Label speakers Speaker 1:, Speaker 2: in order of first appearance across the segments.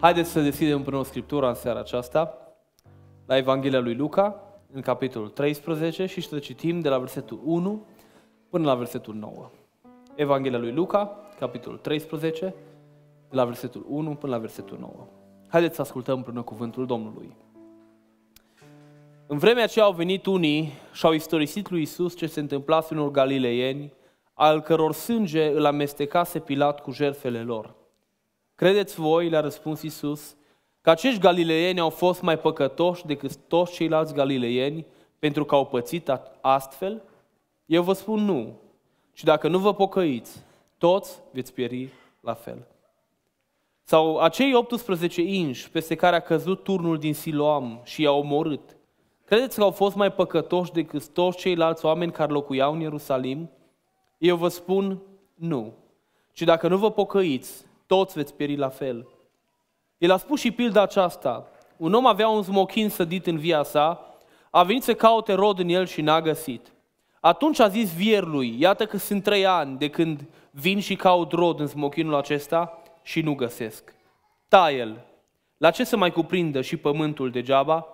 Speaker 1: Haideți să deschidem împreună Scriptura în seara aceasta, la Evanghelia lui Luca, în capitolul 13 și să citim de la versetul 1 până la versetul 9. Evanghelia lui Luca, capitolul 13, de la versetul 1 până la versetul 9. Haideți să ascultăm împreună cuvântul Domnului. În vremea aceea au venit unii și au istorisit lui Isus ce se întâmplase unor galileieni, al căror sânge îl amestecase Pilat cu jertfele lor. Credeți voi, le-a răspuns Isus, că acești galileieni au fost mai păcătoși decât toți ceilalți galileieni pentru că au pățit astfel? Eu vă spun nu. Și dacă nu vă pocăiți, toți veți pieri la fel. Sau acei 18 inși peste care a căzut turnul din Siloam și i-a omorât, credeți că au fost mai păcătoși decât toți ceilalți oameni care locuiau în Ierusalim? Eu vă spun nu. Și dacă nu vă pocăiți, toți veți pieri la fel. El a spus și pilda aceasta. Un om avea un smochin sădit în via sa, a venit să caute rod în el și n-a găsit. Atunci a zis vierului: iată că sunt trei ani de când vin și caut rod în smochinul acesta și nu găsesc. Taie-l. La ce să mai cuprindă și pământul degeaba?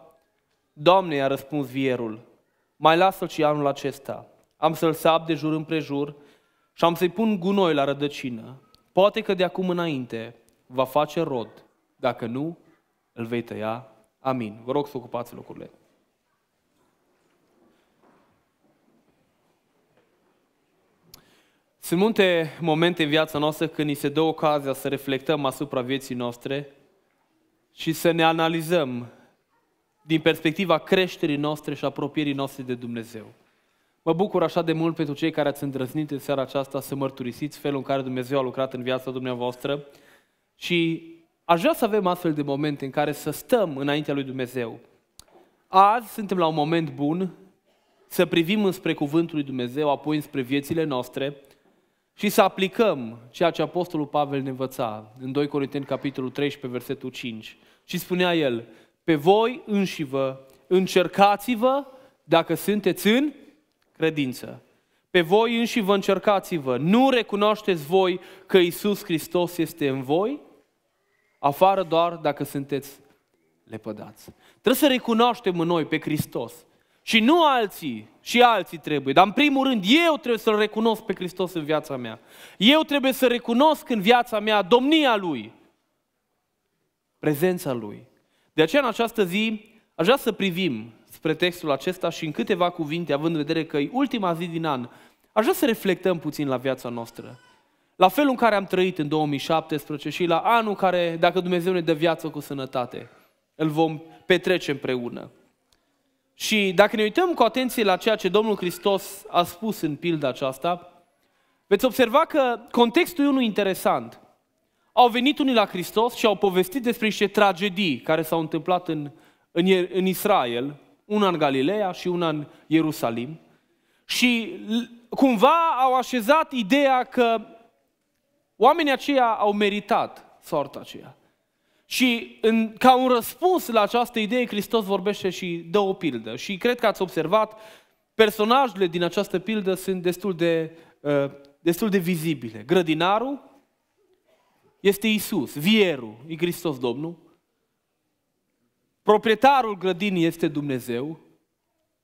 Speaker 1: Doamne, i-a răspuns vierul, mai lasă-l și anul acesta. Am să-l sap de jur împrejur și am să-i pun gunoi la rădăcină Poate că de acum înainte va face rod. Dacă nu, îl vei tăia. Amin. Vă rog să ocupați locurile. Sunt multe momente în viața noastră când ni se dă ocazia să reflectăm asupra vieții noastre și să ne analizăm din perspectiva creșterii noastre și apropierii noastre de Dumnezeu. Mă bucur așa de mult pentru cei care ați îndrăznit în seara aceasta să mărturisiți felul în care Dumnezeu a lucrat în viața dumneavoastră și aș vrea să avem astfel de momente în care să stăm înaintea lui Dumnezeu. Azi suntem la un moment bun să privim înspre Cuvântul lui Dumnezeu, apoi înspre viețile noastre și să aplicăm ceea ce Apostolul Pavel ne învăța în 2 Corinteni, capitolul 13, versetul 5. Și spunea el, pe voi înși vă încercați-vă dacă sunteți în credință. Pe voi înși vă încercați-vă. Nu recunoașteți voi că Isus Hristos este în voi? Afară doar dacă sunteți lepădați. Trebuie să recunoaștem în noi pe Hristos. Și nu alții, și alții trebuie. Dar în primul rând, eu trebuie să-L recunosc pe Hristos în viața mea. Eu trebuie să recunosc în viața mea domnia Lui. Prezența Lui. De aceea, în această zi, aș vrea să privim spre textul acesta și în câteva cuvinte, având în vedere că e ultima zi din an, aș vrea să reflectăm puțin la viața noastră. La felul în care am trăit în 2017 și la anul care, dacă Dumnezeu ne dă viață cu sănătate, îl vom petrece împreună. Și dacă ne uităm cu atenție la ceea ce Domnul Hristos a spus în pilda aceasta, veți observa că contextul e unul interesant. Au venit unii la Hristos și au povestit despre niște tragedii care s-au întâmplat în, în, în Israel una în Galileea și una în Ierusalim. Și cumva au așezat ideea că oamenii aceia au meritat soarta aceea. Și în, ca un răspuns la această idee, Hristos vorbește și dă o pildă. Și cred că ați observat, personajele din această pildă sunt destul de, uh, destul de vizibile. Grădinarul este Isus, vierul e Hristos Domnul. Proprietarul grădinii este Dumnezeu,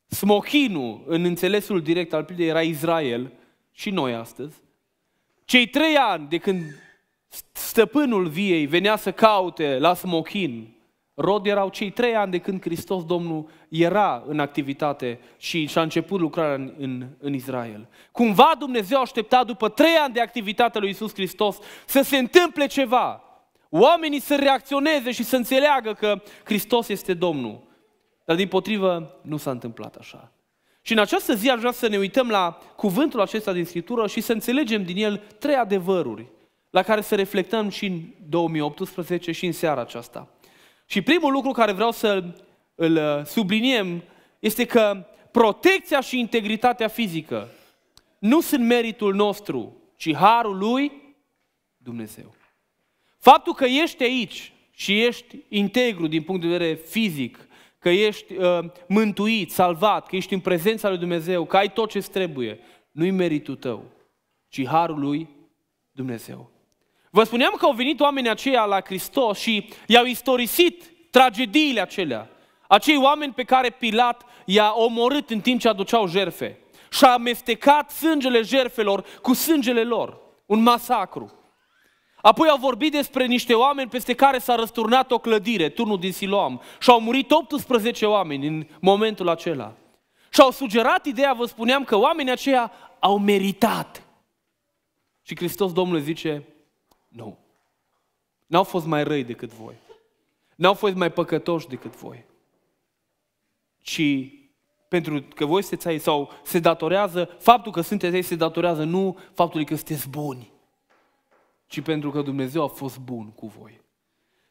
Speaker 1: smochinul, în înțelesul direct al pildei, era Israel și noi astăzi. Cei trei ani de când stăpânul viei venea să caute la smochin, rod erau cei trei ani de când Hristos Domnul era în activitate și și-a început lucrarea în, în, în Israel. Cumva Dumnezeu aștepta după trei ani de activitate lui Isus Hristos să se întâmple ceva Oamenii să reacționeze și să înțeleagă că Hristos este Domnul. Dar din potrivă nu s-a întâmplat așa. Și în această zi aș vrea să ne uităm la cuvântul acesta din Scriptură și să înțelegem din el trei adevăruri la care să reflectăm și în 2018 și în seara aceasta. Și primul lucru care vreau să îl uh, subliniem este că protecția și integritatea fizică nu sunt meritul nostru, ci harul lui Dumnezeu. Faptul că ești aici și ești integru din punct de vedere fizic, că ești uh, mântuit, salvat, că ești în prezența lui Dumnezeu, că ai tot ce trebuie, nu-i meritul tău, ci harul lui Dumnezeu. Vă spuneam că au venit oamenii aceia la Hristos și i-au istorisit tragediile acelea. Acei oameni pe care Pilat i-a omorât în timp ce aduceau jerfe și a amestecat sângele jerfelor cu sângele lor. Un masacru. Apoi au vorbit despre niște oameni peste care s-a răsturnat o clădire, turnul din Siloam, și au murit 18 oameni în momentul acela. Și au sugerat ideea, vă spuneam, că oamenii aceia au meritat. Și Hristos Domnul zice, nu, n-au fost mai răi decât voi, n-au fost mai păcătoși decât voi, ci pentru că voi sunteți aici sau se datorează, faptul că sunteți aici se datorează nu faptului că sunteți buni, ci pentru că Dumnezeu a fost bun cu voi.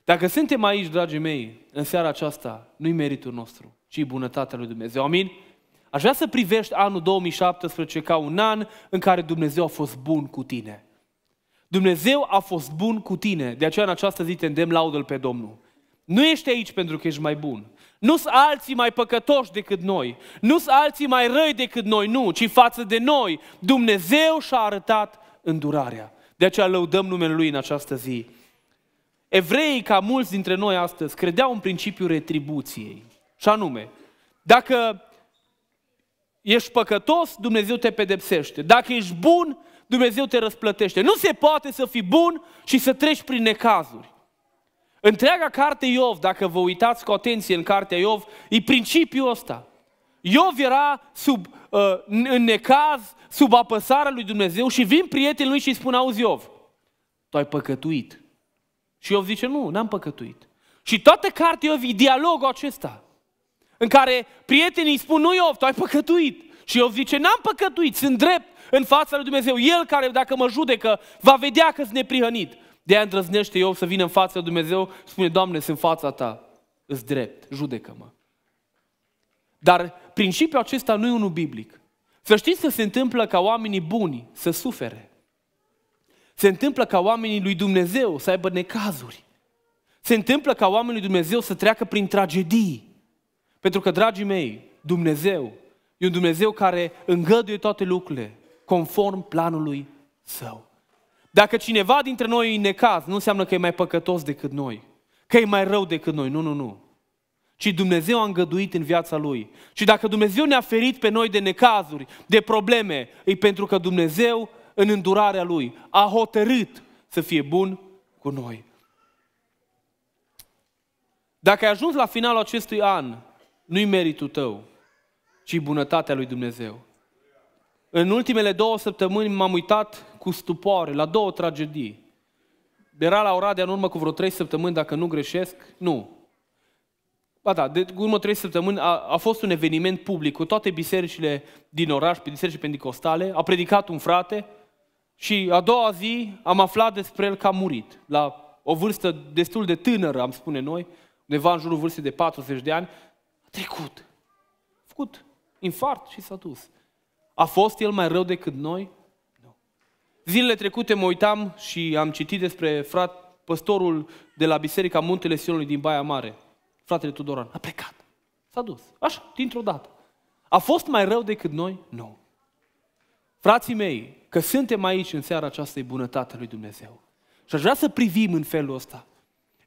Speaker 1: Dacă suntem aici, dragii mei, în seara aceasta, nu-i meritul nostru, ci bunătatea lui Dumnezeu. Amin? Aș vrea să privești anul 2017 ca un an în care Dumnezeu a fost bun cu tine. Dumnezeu a fost bun cu tine. De aceea în această zi te îndemn laudă pe Domnul. Nu ești aici pentru că ești mai bun. Nu sunt alții mai păcătoși decât noi. Nu sunt alții mai răi decât noi, nu. Ci față de noi, Dumnezeu și-a arătat îndurarea. De aceea lăudăm numele Lui în această zi. Evreii, ca mulți dintre noi astăzi, credeau în principiul retribuției. Și anume, dacă ești păcătos, Dumnezeu te pedepsește. Dacă ești bun, Dumnezeu te răsplătește. Nu se poate să fii bun și să treci prin necazuri. Întreaga carte Iov, dacă vă uitați cu atenție în cartea Iov, e principiul ăsta. Iov era sub, uh, în necaz, sub apăsarea lui Dumnezeu și vin prietenii lui și îi spun, auzi Iov, tu ai păcătuit. Și Iov zice, nu, n-am păcătuit. Și toată cartea Iov e dialogul acesta, în care prietenii îi spun, nu Iov, tu ai păcătuit. Și Iov zice, n-am păcătuit, sunt drept în fața lui Dumnezeu. El care, dacă mă judecă, va vedea că sunt neprihănit. De aia îndrăznește Iov să vină în fața lui Dumnezeu spune, Doamne, sunt fața ta, îți drept, judecă-mă. Dar Principiul acesta nu e unul biblic. Să știți să se întâmplă ca oamenii buni să sufere. Se întâmplă ca oamenii lui Dumnezeu să aibă necazuri. Se întâmplă ca oamenii lui Dumnezeu să treacă prin tragedii. Pentru că, dragii mei, Dumnezeu e un Dumnezeu care îngăduie toate lucrurile conform planului său. Dacă cineva dintre noi e necaz, nu înseamnă că e mai păcătos decât noi, că e mai rău decât noi. Nu, nu, nu ci Dumnezeu a îngăduit în viața lui. Și dacă Dumnezeu ne-a ferit pe noi de necazuri, de probleme, e pentru că Dumnezeu, în îndurarea lui, a hotărât să fie bun cu noi. Dacă ai ajuns la finalul acestui an, nu-i meritul tău, ci bunătatea lui Dumnezeu. În ultimele două săptămâni m-am uitat cu stupoare la două tragedii. Era la Oradea în urmă cu vreo trei săptămâni, dacă nu greșesc, nu, Ba da, de urmă trei săptămâni a, a fost un eveniment public cu toate bisericile din oraș, bisericile pentecostale, a predicat un frate și a doua zi am aflat despre el că a murit, la o vârstă destul de tânără, am spune noi, undeva în jurul vârstei de 40 de ani, a trecut, a făcut infart și s-a dus. A fost el mai rău decât noi? Nu. Zilele trecute mă uitam și am citit despre frat, păstorul de la Biserica Muntele Sionului din Baia Mare, fratele Tudoran. A plecat. S-a dus. Așa, dintr-o dată. A fost mai rău decât noi? Nu. Frații mei, că suntem aici în seara aceasta e bunătatea lui Dumnezeu. Și aș vrea să privim în felul ăsta.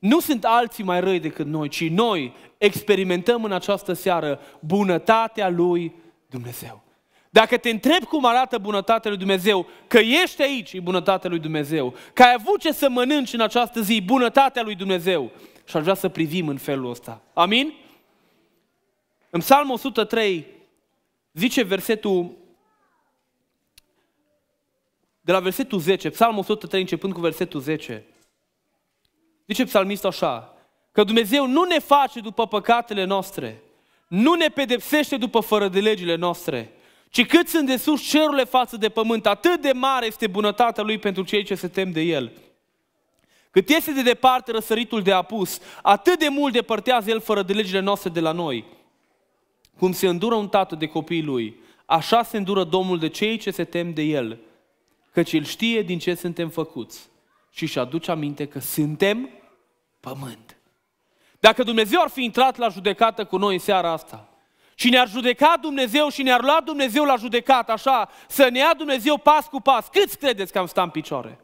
Speaker 1: Nu sunt alții mai răi decât noi, ci noi experimentăm în această seară bunătatea lui Dumnezeu. Dacă te întreb cum arată bunătatea lui Dumnezeu, că ești aici, e bunătatea lui Dumnezeu. Că ai avut ce să mănânci în această zi, bunătatea lui Dumnezeu și aș vrea să privim în felul ăsta. Amin? În Psalmul 103 zice versetul de la versetul 10, Psalmul 103 începând cu versetul 10. Zice psalmistul așa, că Dumnezeu nu ne face după păcatele noastre, nu ne pedepsește după fără de legile noastre, ci cât sunt de sus cerurile față de pământ, atât de mare este bunătatea Lui pentru cei ce se tem de El. Cât este de departe răsăritul de apus, atât de mult depărtează el fără de legile noastre de la noi. Cum se îndură un tată de copiii lui, așa se îndură Domnul de cei ce se tem de el, căci el știe din ce suntem făcuți și își aduce aminte că suntem pământ. Dacă Dumnezeu ar fi intrat la judecată cu noi în seara asta și ne-ar judeca Dumnezeu și ne-ar lua Dumnezeu la judecată așa, să ne ia Dumnezeu pas cu pas, câți credeți că am stat în picioare?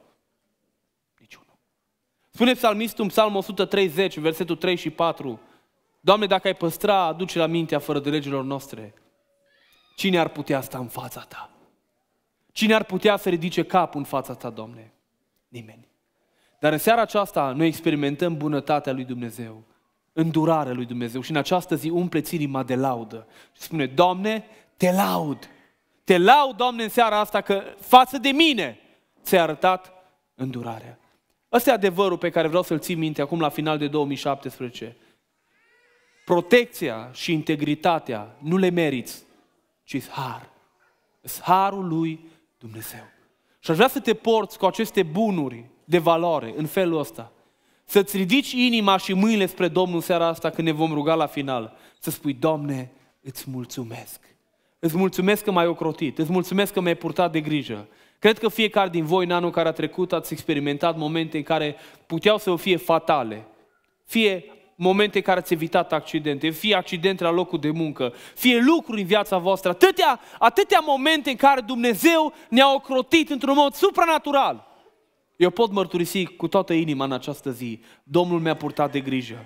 Speaker 1: Spune psalmistul în psalmul 130, versetul 3 și 4, Doamne, dacă ai păstra, aduce la mintea fără de legilor noastre. Cine ar putea sta în fața Ta? Cine ar putea să ridice capul în fața Ta, Doamne? Nimeni. Dar în seara aceasta noi experimentăm bunătatea lui Dumnezeu, îndurarea lui Dumnezeu și în această zi umple inima de laudă. Și spune, Doamne, te laud. Te laud, Doamne, în seara asta că față de mine ți-ai arătat îndurarea. Ăsta e adevărul pe care vreau să-l țin minte acum la final de 2017. Protecția și integritatea nu le meriți, ci har. Harul lui Dumnezeu. Și aș vrea să te porți cu aceste bunuri de valoare în felul ăsta. Să-ți ridici inima și mâinile spre Domnul seara asta când ne vom ruga la final. Să spui, Doamne, îți mulțumesc. Îți mulțumesc că m-ai ocrotit, îți mulțumesc că m ai purtat de grijă, Cred că fiecare din voi în anul care a trecut ați experimentat momente în care puteau să fie fatale. Fie momente care ați evitat accidente, fie accidente la locul de muncă, fie lucruri în viața voastră, atâtea, atâtea momente în care Dumnezeu ne-a ocrotit într-un mod supranatural. Eu pot mărturisi cu toată inima în această zi, Domnul mi-a purtat de grijă.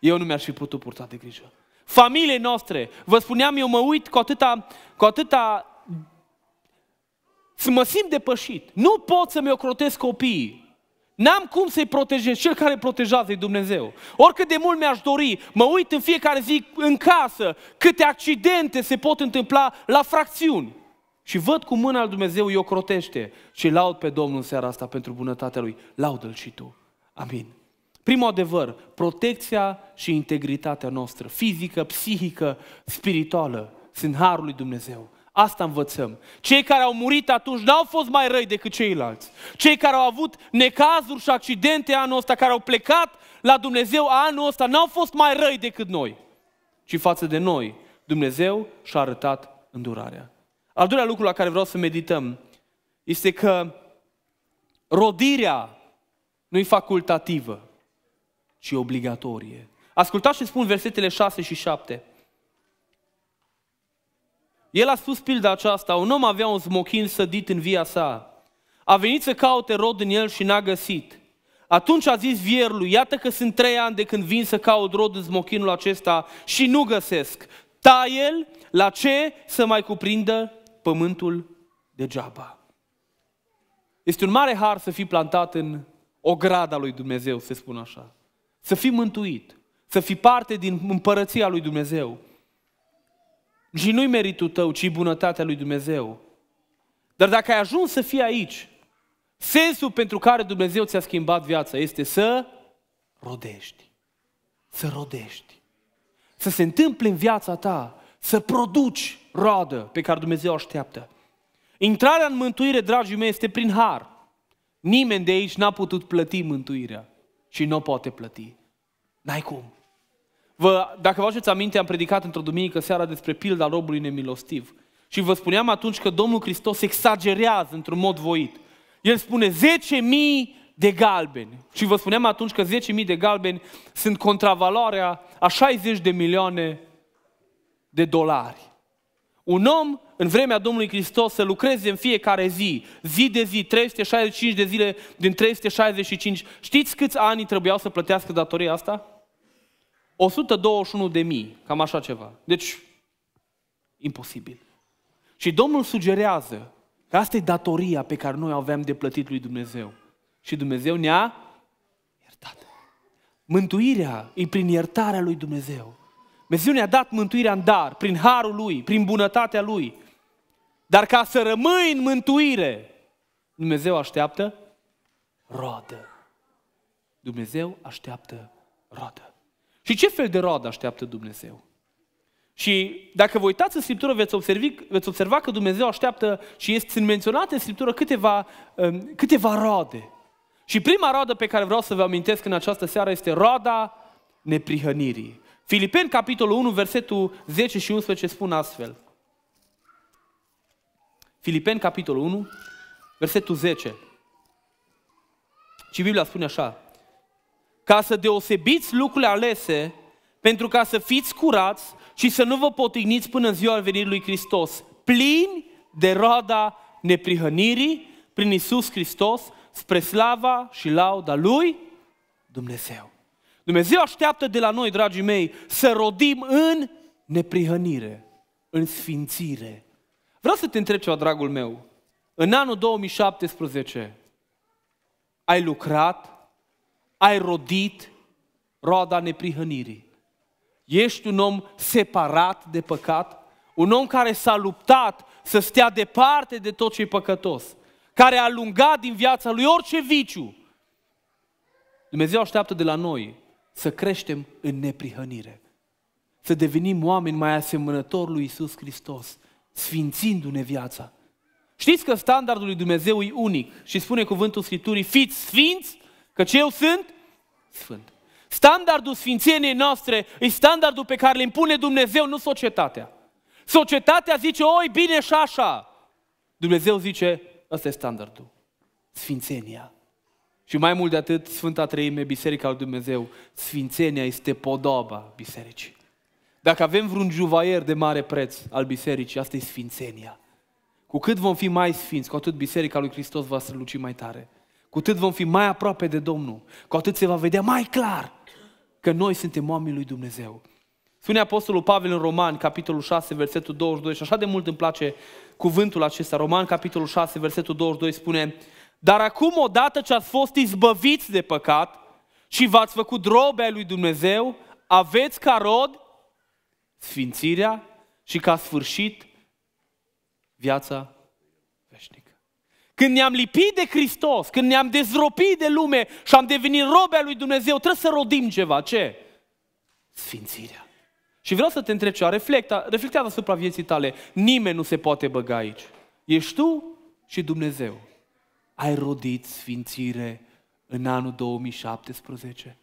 Speaker 1: Eu nu mi-aș fi putut purta de grijă. Familiile noastre, vă spuneam, eu mă uit cu atâta, cu atâta să mă simt depășit. Nu pot să-mi ocrotesc copiii. N-am cum să-i protejez. Cel care protejează e Dumnezeu. Oricât de mult mi-aș dori, mă uit în fiecare zi în casă, câte accidente se pot întâmpla la fracțiuni. Și văd cum mâna lui Dumnezeu îi ocrotește și laud pe Domnul în seara asta pentru bunătatea Lui. Laudă-L și tu. Amin. Primul adevăr, protecția și integritatea noastră, fizică, psihică, spirituală, sunt harul lui Dumnezeu. Asta învățăm. Cei care au murit atunci n-au fost mai răi decât ceilalți. Cei care au avut necazuri și accidente anul ăsta, care au plecat la Dumnezeu anul ăsta, n-au fost mai răi decât noi. Și față de noi, Dumnezeu și-a arătat îndurarea. Al doilea lucru la care vreau să medităm este că rodirea nu e facultativă, ci obligatorie. Ascultați ce spun versetele 6 și 7. El a spus pilda aceasta, un om avea un smochin sădit în via sa. A venit să caute rod în el și n-a găsit. Atunci a zis vierului, iată că sunt trei ani de când vin să caut rod în smochinul acesta și nu găsesc. Ta el, la ce să mai cuprindă pământul degeaba. Este un mare har să fii plantat în ograda lui Dumnezeu, se spun așa. Să fii mântuit, să fii parte din împărăția lui Dumnezeu. Și nu-i meritul tău, ci bunătatea lui Dumnezeu. Dar dacă ai ajuns să fii aici, sensul pentru care Dumnezeu ți-a schimbat viața este să rodești. Să rodești. Să se întâmple în viața ta, să produci roadă pe care Dumnezeu așteaptă. Intrarea în mântuire, dragii mei, este prin har. Nimeni de aici n-a putut plăti mântuirea și nu o poate plăti. N-ai cum. Vă, dacă vă aduceți aminte, am predicat într-o duminică seara despre pilda robului nemilostiv. Și vă spuneam atunci că Domnul Hristos exagerează într-un mod voit. El spune 10.000 de galbeni. Și vă spuneam atunci că 10.000 de galbeni sunt contravaloarea a 60 de milioane de dolari. Un om în vremea Domnului Hristos să lucreze în fiecare zi, zi de zi, 365 de zile din 365. Știți câți ani trebuiau să plătească datoria asta? 121.000, de mii, cam așa ceva. Deci, imposibil. Și Domnul sugerează că asta e datoria pe care noi aveam de plătit lui Dumnezeu. Și Dumnezeu ne-a iertat. Mântuirea e prin iertarea lui Dumnezeu. Dumnezeu ne-a dat mântuirea în dar, prin harul lui, prin bunătatea lui. Dar ca să rămâi în mântuire, Dumnezeu așteaptă rodă. Dumnezeu așteaptă rodă. Și ce fel de roadă așteaptă Dumnezeu? Și dacă vă uitați în Scriptură, veți, observi, veți observa că Dumnezeu așteaptă și este, menționate în Scriptură câteva, um, câteva roade. Și prima roadă pe care vreau să vă amintesc în această seară este roada neprihănirii. Filipeni, capitolul 1, versetul 10 și 11 spun astfel. Filipeni, capitolul 1, versetul 10. Și Biblia spune așa ca să deosebiți lucrurile alese, pentru ca să fiți curați și să nu vă potigniți până în ziua venirii lui Hristos, plini de roada neprihănirii prin Isus Hristos spre slava și lauda lui Dumnezeu. Dumnezeu așteaptă de la noi, dragii mei, să rodim în neprihănire, în sfințire. Vreau să te întreb ceva, dragul meu. În anul 2017, ai lucrat ai rodit roada neprihănirii. Ești un om separat de păcat, un om care s-a luptat să stea departe de tot ce e păcătos, care a alungat din viața lui orice viciu. Dumnezeu așteaptă de la noi să creștem în neprihănire, să devenim oameni mai asemănători lui Isus Hristos, sfințindu-ne viața. Știți că standardul lui Dumnezeu e unic și spune cuvântul Scripturii, fiți sfinți Căci eu sunt sfânt. Standardul sfințeniei noastre e standardul pe care îl impune Dumnezeu, nu societatea. Societatea zice, oi, bine și așa. Dumnezeu zice, ăsta e standardul. Sfințenia. Și mai mult de atât, Sfânta Treime, Biserica lui Dumnezeu, Sfințenia este podoba bisericii. Dacă avem vreun juvaier de mare preț al bisericii, asta e Sfințenia. Cu cât vom fi mai sfinți, cu atât Biserica lui Hristos va străluci mai tare cu cât vom fi mai aproape de Domnul, cu atât se va vedea mai clar că noi suntem oameni lui Dumnezeu. Spune Apostolul Pavel în Roman, capitolul 6, versetul 22, și așa de mult îmi place cuvântul acesta. Roman, capitolul 6, versetul 22 spune, Dar acum, odată ce ați fost izbăviți de păcat și v-ați făcut robe lui Dumnezeu, aveți ca rod sfințirea și ca sfârșit viața când ne-am lipit de Hristos, când ne-am dezropit de lume și am devenit robea lui Dumnezeu, trebuie să rodim ceva. Ce? Sfințirea. Și vreau să te întreb ceva, reflecta, reflectează asupra vieții tale. Nimeni nu se poate băga aici. Ești tu și Dumnezeu. Ai rodit sfințire în anul 2017.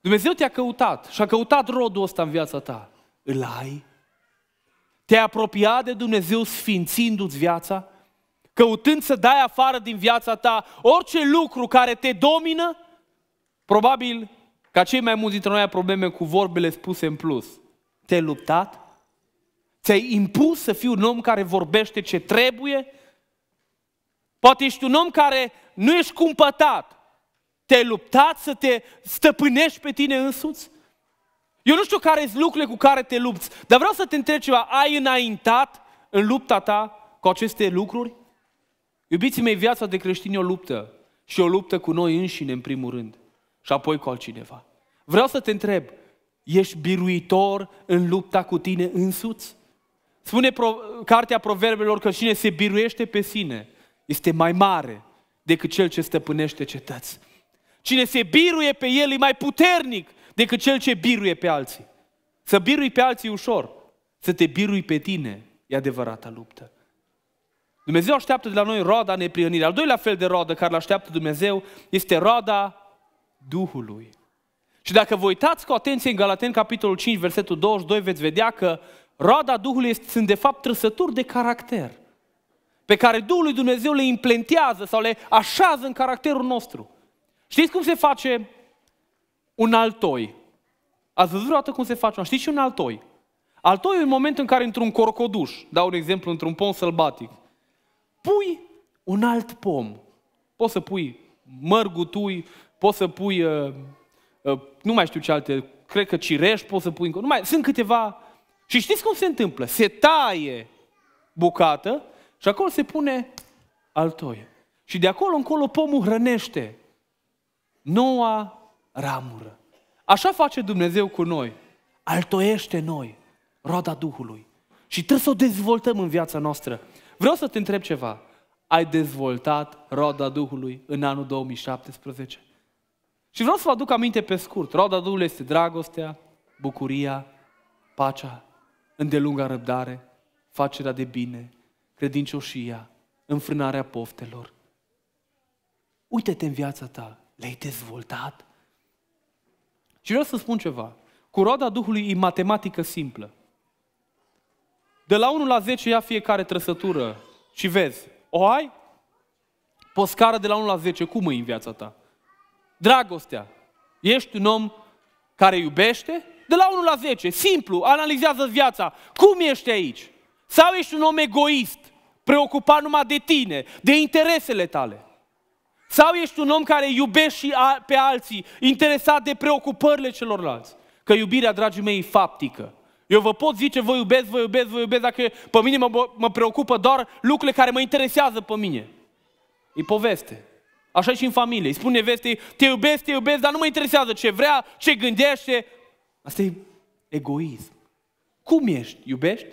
Speaker 1: Dumnezeu te-a căutat și a căutat rodul ăsta în viața ta. Îl ai? Te-ai apropiat de Dumnezeu sfințindu-ți viața? căutând să dai afară din viața ta orice lucru care te domină, probabil ca cei mai mulți dintre noi ai probleme cu vorbele spuse în plus. Te-ai luptat? Ți-ai impus să fii un om care vorbește ce trebuie? Poate ești un om care nu ești cumpătat. Te-ai luptat să te stăpânești pe tine însuți? Eu nu știu care sunt lucrurile cu care te lupți, dar vreau să te întreb ceva. Ai înaintat în lupta ta cu aceste lucruri? Iubiții mei, viața de creștin e o luptă. Și o luptă cu noi înșine, în primul rând. Și apoi cu altcineva. Vreau să te întreb, ești biruitor în lupta cu tine însuți? Spune pro, cartea proverbelor că cine se biruiește pe sine este mai mare decât cel ce stăpânește cetăți. Cine se biruie pe el e mai puternic decât cel ce biruie pe alții. Să birui pe alții ușor, să te birui pe tine e adevărata luptă. Dumnezeu așteaptă de la noi roada neprionirii. Al doilea fel de roadă care îl așteaptă Dumnezeu este roada Duhului. Și dacă vă uitați cu atenție în Galaten, capitolul 5, versetul 22, veți vedea că roada Duhului este, sunt de fapt trăsături de caracter pe care Duhul lui Dumnezeu le implentează sau le așează în caracterul nostru. Știți cum se face un altoi? Ați văzut vreodată cum se face? Știți și un altoi? Altoi e un moment în care într-un corcoduș, dau un exemplu, într-un pont sălbatic, pui un alt pom. Poți să pui mărgutui, poți să pui, uh, uh, nu mai știu ce alte, cred că cireș poți să pui, nu mai, sunt câteva. Și știți cum se întâmplă? Se taie bucată și acolo se pune altoie. Și de acolo încolo pomul hrănește noua ramură. Așa face Dumnezeu cu noi. Altoiește noi roada Duhului. Și trebuie să o dezvoltăm în viața noastră. Vreau să te întreb ceva. Ai dezvoltat roada Duhului în anul 2017? Și vreau să vă aduc aminte pe scurt. Roada Duhului este dragostea, bucuria, pacea, îndelunga răbdare, facerea de bine, credincioșia, înfrânarea poftelor. Uite-te în viața ta, le-ai dezvoltat? Și vreau să spun ceva. Cu roada Duhului e matematică simplă. De la 1 la 10 ia fiecare trăsătură și vezi. O ai? Pe scară de la 1 la 10, cum e în viața ta? Dragostea. Ești un om care iubește? De la 1 la 10, simplu, analizează viața. Cum ești aici? Sau ești un om egoist, preocupat numai de tine, de interesele tale? Sau ești un om care iubește și pe alții, interesat de preocupările celorlalți? Că iubirea, dragii mei, e faptică. Eu vă pot zice, vă iubesc, vă iubesc, vă iubesc, dacă pe mine mă, mă preocupă doar lucrurile care mă interesează pe mine. E poveste. Așa și în familie. Îi spune nevestei, te iubesc, te iubesc, dar nu mă interesează ce vrea, ce gândește. Asta e egoism. Cum ești? Iubești?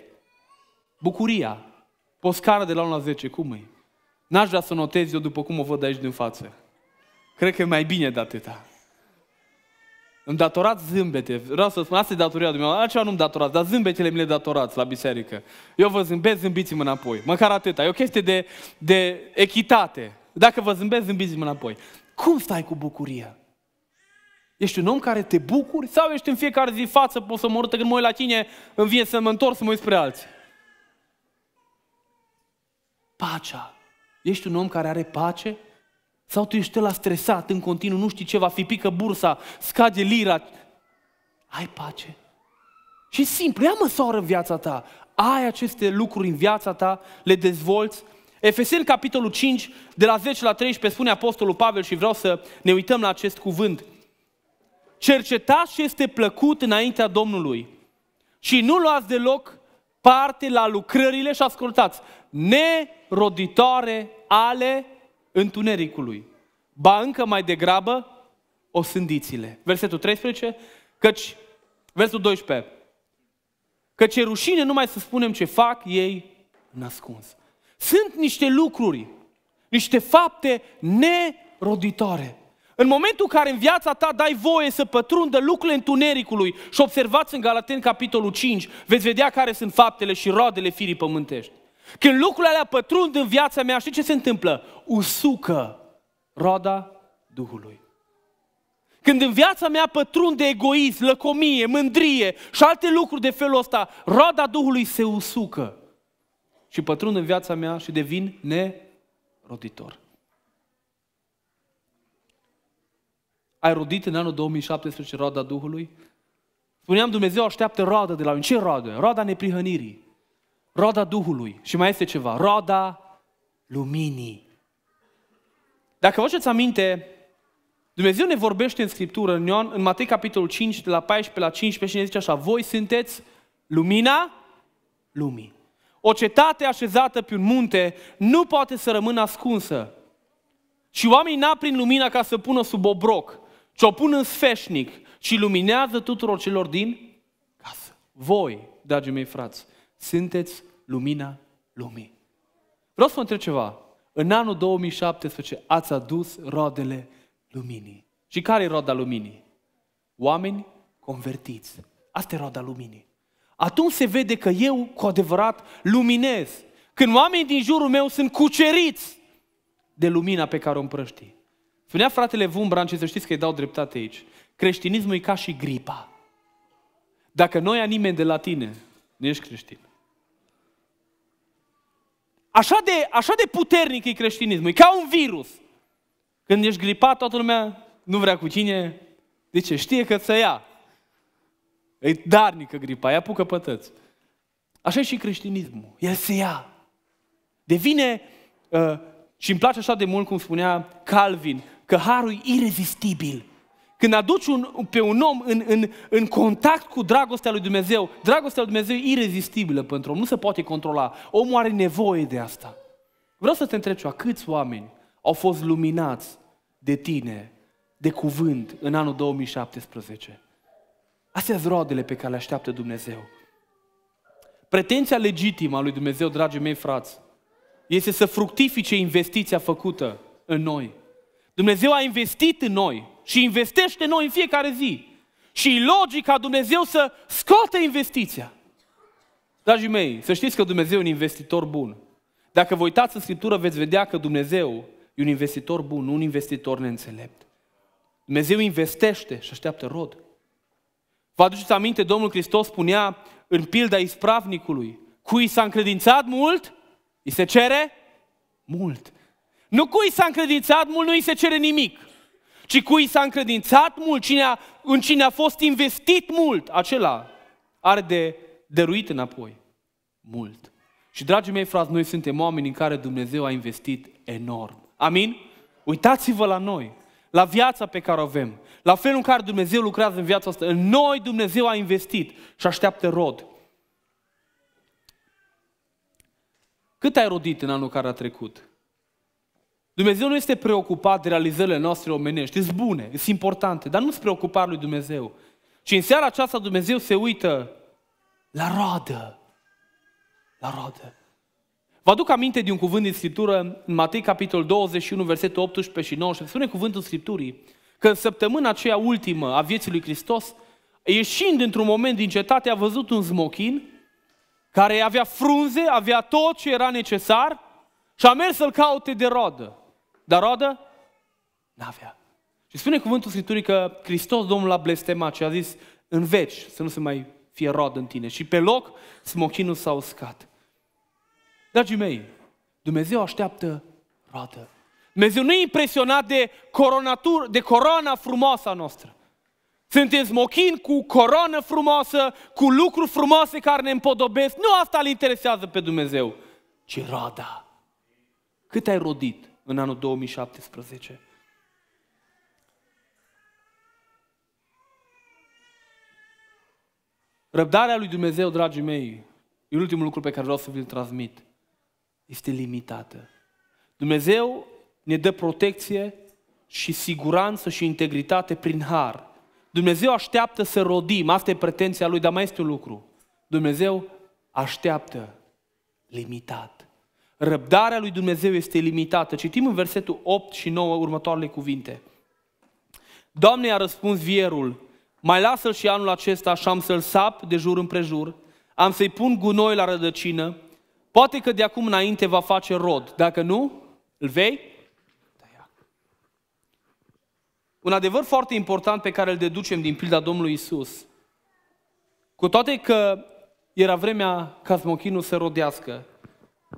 Speaker 1: Bucuria. Pe o scară de la 1 la 10, cum e? N-aș vrea să notez eu după cum o văd aici din față. Cred că e mai bine de atâta. Îmi datorați zâmbete. Vreau să spun, asta e datoria dumneavoastră. Altceva nu-mi datorați, dar zâmbetele mi le datorați la biserică. Eu vă zâmbesc, zâmbiți-mă înapoi. Măcar atâta. E o chestie de, de echitate. Dacă vă zâmbesc, zâmbiți-mă înapoi. Cum stai cu bucuria? Ești un om care te bucuri? Sau ești în fiecare zi față, poți să mă urâtă când mă uit la tine, îmi vine să mă întorc să mă uit spre alții? Pacea. Ești un om care are pace? Sau tu ești la stresat în continuu, nu știi ce va fi, pică bursa, scade lira. Ai pace. Și simplu, ia măsoară viața ta. Ai aceste lucruri în viața ta, le dezvolți. Efeseni, capitolul 5, de la 10 la 13, spune Apostolul Pavel și vreau să ne uităm la acest cuvânt. Cercetați ce este plăcut înaintea Domnului și nu luați deloc parte la lucrările, și ascultați, neroditoare ale întunericului, ba încă mai degrabă o sândițile. Versetul 13, căci, versetul 12, căci e rușine numai să spunem ce fac ei nascuns. Sunt niște lucruri, niște fapte neroditoare. În momentul în care în viața ta dai voie să pătrundă lucrurile întunericului și observați în Galaten capitolul 5, veți vedea care sunt faptele și roadele firii pământești. Când lucrurile alea pătrund în viața mea, știi ce se întâmplă? Usucă roada Duhului. Când în viața mea de egoism, lăcomie, mândrie și alte lucruri de felul ăsta, roada Duhului se usucă și pătrund în viața mea și devin neroditor. Ai rodit în anul 2017 roada Duhului? Spuneam, Dumnezeu așteaptă roadă de la mine. Ce roadă? Roada neprihănirii roada Duhului și mai este ceva, roada luminii. Dacă vă aduceți aminte, Dumnezeu ne vorbește în Scriptură, în, Ioan, în Matei capitolul 5, de la 14 la 15 și ne zice așa, voi sunteți lumina lumii. O cetate așezată pe un munte nu poate să rămână ascunsă. Și oamenii n-a prin lumina ca să pună sub obroc, ci o pun în sfeșnic și luminează tuturor celor din casă. Voi, dragii mei frați, sunteți lumina lumii. Vreau să vă întreb ceva. În anul 2017 ați adus roadele luminii. Și care e roada luminii? Oameni convertiți. Asta e roada luminii. Atunci se vede că eu cu adevărat luminez. Când oamenii din jurul meu sunt cuceriți de lumina pe care o împrăștii. Spunea fratele Vumbran, ce să știți că îi dau dreptate aici, creștinismul e ca și gripa. Dacă noi ia nimeni de la tine, nu ești creștin. Așa de, așa de puternic e creștinismul, e ca un virus. Când ești gripat, toată lumea nu vrea cu cine, de ce? Știe că să ia. E darnică gripa, ea pucă pătăți. Așa e și creștinismul, el se ia. Devine, uh, și îmi place așa de mult cum spunea Calvin, că harul e irezistibil. Când aduci un, pe un om în, în, în contact cu dragostea lui Dumnezeu, dragostea lui Dumnezeu e irezistibilă pentru om, nu se poate controla. Omul are nevoie de asta. Vreau să te întreb ceva, câți oameni au fost luminați de tine, de cuvânt, în anul 2017? Astea sunt roadele pe care le așteaptă Dumnezeu. Pretenția legitimă a lui Dumnezeu, dragii mei frați, este să fructifice investiția făcută în noi. Dumnezeu a investit în noi și investește în noi în fiecare zi. Și e logic ca Dumnezeu să scoate investiția. Dragii mei, să știți că Dumnezeu e un investitor bun. Dacă vă uitați în Scriptură, veți vedea că Dumnezeu e un investitor bun, nu un investitor neînțelept. Dumnezeu investește și așteaptă rod. Vă aduceți aminte, Domnul Hristos spunea în pilda ispravnicului, cui s-a încredințat mult, îi se cere mult. Nu cui s-a încredințat mult, nu îi se cere nimic, ci cui s-a încredințat mult, cine a, în cine a fost investit mult, acela are de dăruit înapoi mult. Și dragii mei frați, noi suntem oameni în care Dumnezeu a investit enorm. Amin? Uitați-vă la noi, la viața pe care o avem, la felul în care Dumnezeu lucrează în viața asta. În noi Dumnezeu a investit și așteaptă rod. Cât ai rodit în anul care a trecut? Dumnezeu nu este preocupat de realizările noastre omenești. Sunt bune, sunt importante, dar nu-ți preocuparea lui Dumnezeu. Și în seara aceasta Dumnezeu se uită la roadă. La roadă. Vă aduc aminte de un cuvânt din Scriptură, în Matei capitolul 21, versetul 18 și 19, spune cuvântul Scripturii că în săptămâna aceea ultimă a vieții lui Hristos, ieșind într-un moment din cetate, a văzut un zmochin care avea frunze, avea tot ce era necesar și a mers să-l caute de rodă dar roadă n-avea. Și spune cuvântul Scripturii că Hristos Domnul l-a blestemat și a zis în veci să nu se mai fie roadă în tine. Și pe loc smochinul s-a uscat. Dragii mei, Dumnezeu așteaptă roadă. Dumnezeu nu e impresionat de, coronatur, de corona frumoasă a noastră. Suntem smochini cu coroană frumoasă, cu lucruri frumoase care ne împodobesc. Nu asta îl interesează pe Dumnezeu, ci roada. Cât ai rodit? în anul 2017. Răbdarea lui Dumnezeu, dragii mei, e ultimul lucru pe care vreau să vi-l transmit. Este limitată. Dumnezeu ne dă protecție și siguranță și integritate prin har. Dumnezeu așteaptă să rodim, asta e pretenția lui, dar mai este un lucru. Dumnezeu așteaptă limitat. Răbdarea lui Dumnezeu este limitată. Citim în versetul 8 și 9 următoarele cuvinte. Doamne, a răspuns vierul, mai lasă-l și anul acesta și am să-l sap de jur împrejur, am să-i pun gunoi la rădăcină, poate că de acum înainte va face rod, dacă nu, îl vei Un adevăr foarte important pe care îl deducem din pilda Domnului Isus, cu toate că era vremea ca smochinul să rodească,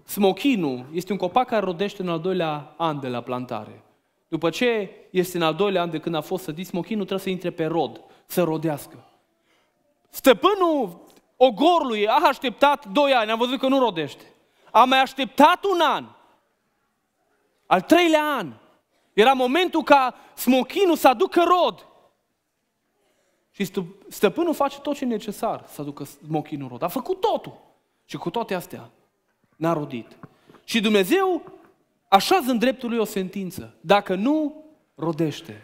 Speaker 1: Smochinul este un copac care rodește în al doilea an de la plantare. După ce este în al doilea an de când a fost sădit, smochinul trebuie să intre pe rod, să rodească. Stăpânul ogorului a așteptat doi ani, am văzut că nu rodește. A mai așteptat un an. Al treilea an. Era momentul ca smochinul să aducă rod. Și stăpânul face tot ce e necesar să aducă smochinul rod. A făcut totul. Și cu toate astea, n-a rodit. Și Dumnezeu așează în dreptul lui o sentință. Dacă nu, rodește.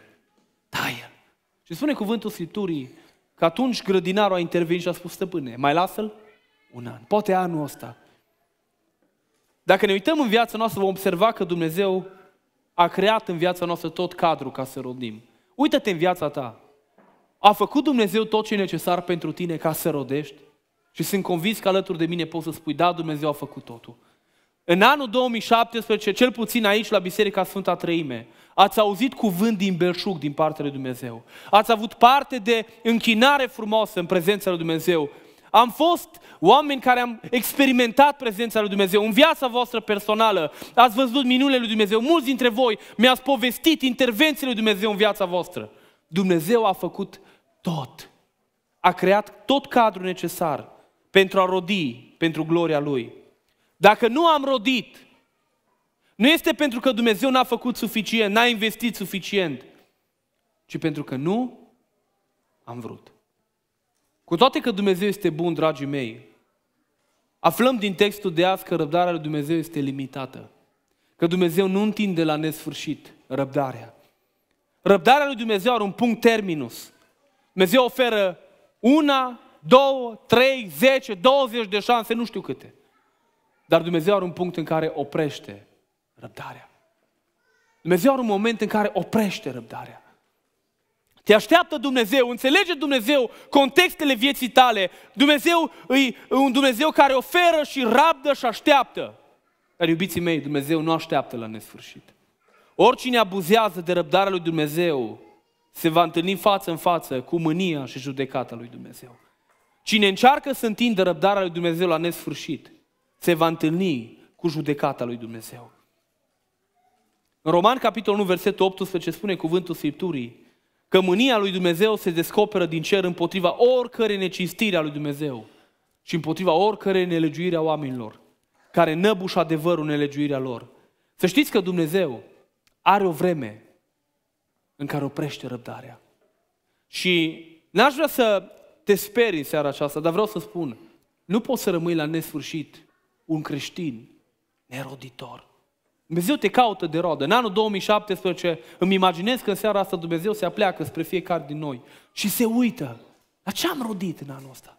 Speaker 1: Taie. Da, și spune cuvântul Scripturii că atunci grădinarul a intervenit și a spus, stăpâne, mai lasă-l un an, poate anul ăsta. Dacă ne uităm în viața noastră, vom observa că Dumnezeu a creat în viața noastră tot cadrul ca să rodim. Uită-te în viața ta. A făcut Dumnezeu tot ce e necesar pentru tine ca să rodești? Și sunt convins că alături de mine poți să spui, da, Dumnezeu a făcut totul. În anul 2017, cel puțin aici la Biserica Sfânta Trăime, ați auzit cuvânt din belșug din partea lui Dumnezeu. Ați avut parte de închinare frumoasă în prezența lui Dumnezeu. Am fost oameni care am experimentat prezența lui Dumnezeu în viața voastră personală. Ați văzut minunile lui Dumnezeu. Mulți dintre voi mi-ați povestit intervențiile lui Dumnezeu în viața voastră. Dumnezeu a făcut tot. A creat tot cadrul necesar pentru a rodi pentru gloria Lui. Dacă nu am rodit, nu este pentru că Dumnezeu n-a făcut suficient, n-a investit suficient, ci pentru că nu am vrut. Cu toate că Dumnezeu este bun, dragii mei, aflăm din textul de azi că răbdarea lui Dumnezeu este limitată. Că Dumnezeu nu întinde la nesfârșit răbdarea. Răbdarea lui Dumnezeu are un punct terminus. Dumnezeu oferă una 2, 3, 10, 20 de șanse, nu știu câte. Dar Dumnezeu are un punct în care oprește răbdarea. Dumnezeu are un moment în care oprește răbdarea. Te așteaptă Dumnezeu, înțelege Dumnezeu contextele vieții tale. Dumnezeu e un Dumnezeu care oferă și rabdă și așteaptă. Dar iubiții mei, Dumnezeu nu așteaptă la nesfârșit. Oricine abuzează de răbdarea lui Dumnezeu se va întâlni față în față cu mânia și judecata lui Dumnezeu. Cine încearcă să întindă răbdarea lui Dumnezeu la nesfârșit, se va întâlni cu judecata lui Dumnezeu. În Roman, capitolul 1, versetul 18, spune cuvântul Scripturii că mânia lui Dumnezeu se descoperă din cer împotriva oricărei necinstiri a lui Dumnezeu și împotriva oricărei nelegiuire a oamenilor care năbușă adevărul nelegiuirea lor. Să știți că Dumnezeu are o vreme în care oprește răbdarea. Și n-aș vrea să te speri în seara aceasta, dar vreau să spun, nu poți să rămâi la nesfârșit un creștin neroditor. Dumnezeu te caută de rodă. În anul 2017 îmi imaginez că în seara asta Dumnezeu se apleacă spre fiecare din noi și se uită. La ce am rodit în anul ăsta?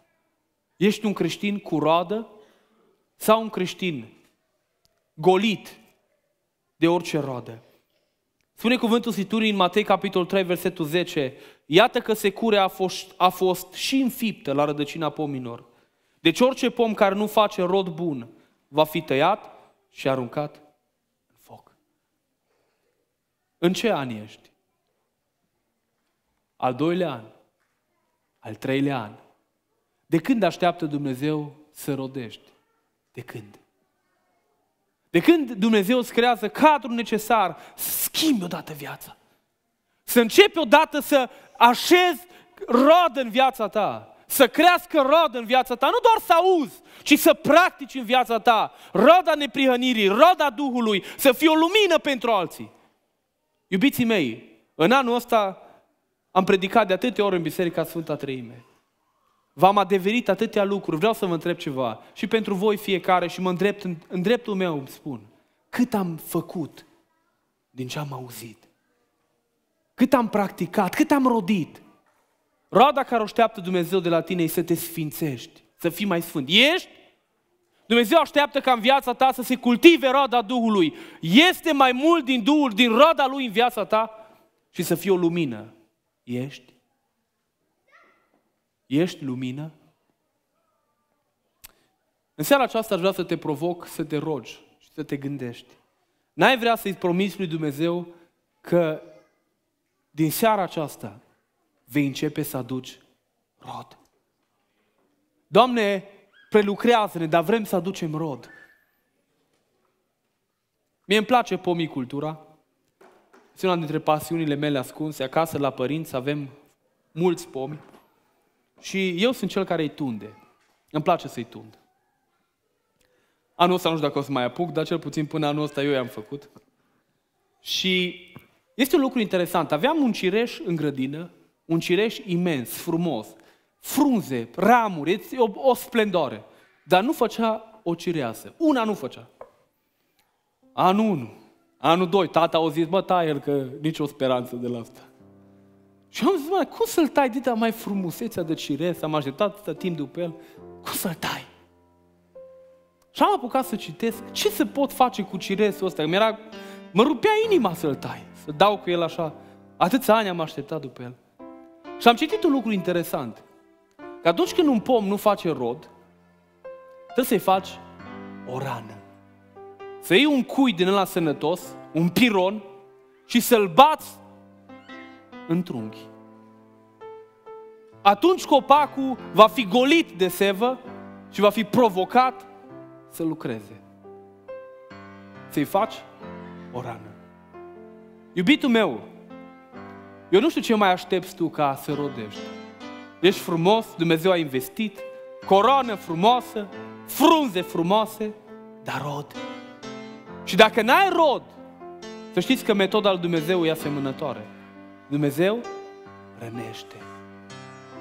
Speaker 1: Ești un creștin cu roadă sau un creștin golit de orice roadă? Spune cuvântul Scripturii în Matei, capitolul 3, versetul 10. Iată că securea a fost, a fost și înfiptă la rădăcina pomilor. Deci orice pom care nu face rod bun va fi tăiat și aruncat în foc. În ce an ești? Al doilea an? Al treilea an? De când așteaptă Dumnezeu să rodești? De când? De când Dumnezeu îți creează cadrul necesar să schimbi odată viața, să începi odată să așezi rod în viața ta, să crească rod în viața ta, nu doar să auzi, ci să practici în viața ta roda neprihănirii, roda Duhului, să fie o lumină pentru alții. Iubiții mei, în anul ăsta am predicat de atâtea ori în Biserica Sfânta Treime. V-am adeverit atâtea lucruri, vreau să vă întreb ceva. Și pentru voi fiecare și mă îndrept în, în dreptul meu, îmi spun. Cât am făcut din ce am auzit? Cât am practicat? Cât am rodit? Roada care o așteaptă Dumnezeu de la tine e să te sfințești, să fii mai sfânt. Ești? Dumnezeu așteaptă ca în viața ta să se cultive roada Duhului. Este mai mult din Duhul, din roada Lui în viața ta și să fie o lumină. Ești? Ești lumină? În seara aceasta aș vrea să te provoc să te rogi și să te gândești. N-ai vrea să-i promiți lui Dumnezeu că din seara aceasta vei începe să aduci rod. Doamne, prelucrează-ne, dar vrem să aducem rod. Mie îmi place pomicultura. Este una dintre pasiunile mele ascunse. Acasă, la părinți, avem mulți pomi. Și eu sunt cel care îi tunde. Îmi place să-i tund. Anul ăsta nu știu dacă o să mai apuc, dar cel puțin până anul ăsta eu i-am făcut. Și este un lucru interesant. Aveam un cireș în grădină, un cireș imens, frumos, frunze, ramuri, o, o splendoare. Dar nu făcea o cireasă. Una nu făcea. Anul 1, anul 2, tata a zis, bă, taie că nicio speranță de la asta. Și am zis, mai, cum să-l tai dita mai frumusețea de cirez? Am așteptat atâta timp după el. Cum să-l tai? Și am apucat să citesc ce se pot face cu ciresul ăsta. Mi-era, mă rupea inima să-l tai, să dau cu el așa. Atâția ani am așteptat după el. Și am citit un lucru interesant. Că atunci când un pom nu face rod, trebuie să-i faci o rană. Să iei un cui din ăla sănătos, un piron, și să-l bați în trunchi. Atunci copacul va fi golit de sevă și va fi provocat să lucreze. Să-i faci o rană. Iubitul meu, eu nu știu ce mai aștepți tu ca să rodești. Ești frumos, Dumnezeu a investit, coroană frumoasă, frunze frumoase, dar rod. Și dacă n-ai rod, să știți că metoda lui Dumnezeu e asemănătoare. Dumnezeu rănește.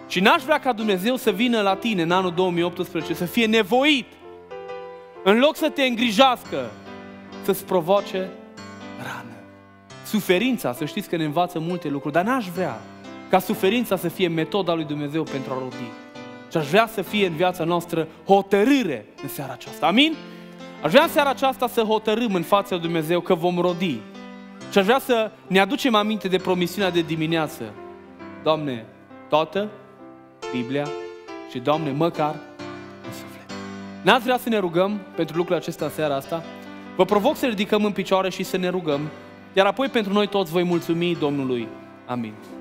Speaker 1: Și n-aș vrea ca Dumnezeu să vină la tine în anul 2018, să fie nevoit, în loc să te îngrijească, să-ți provoace rană. Suferința, să știți că ne învață multe lucruri, dar n-aș vrea ca suferința să fie metoda lui Dumnezeu pentru a rodi. Și aș vrea să fie în viața noastră hotărâre în seara aceasta. Amin? Aș vrea în seara aceasta să hotărâm în fața lui Dumnezeu că vom rodi și aș vrea să ne aducem aminte de promisiunea de dimineață. Doamne, toată Biblia și Doamne, măcar în suflet. N-ați vrea să ne rugăm pentru lucrul acesta în seara asta? Vă provoc să ridicăm în picioare și să ne rugăm, iar apoi pentru noi toți voi mulțumi Domnului. Amin.